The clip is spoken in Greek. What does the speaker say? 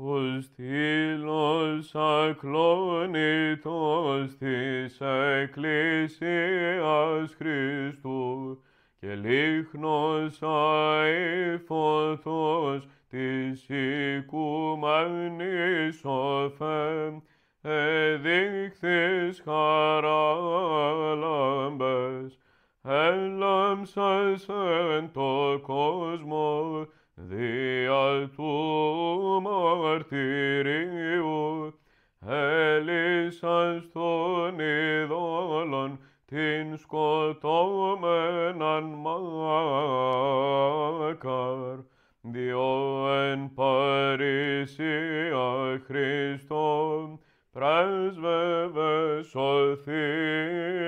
Ο στήλος ακλόνητος της Εκκλησίας Χριστού και λίχνος αηφωθός της οικουμένης οφέ, εδείχθης χαράλαμπες, έλαμψας εν το κόσμος μαρτυρίου, έλυσαν στον ειδόλον την σκοτώμεναν μάκαρ, διό εν παρησία Χριστόν πρέσβευες σωθεί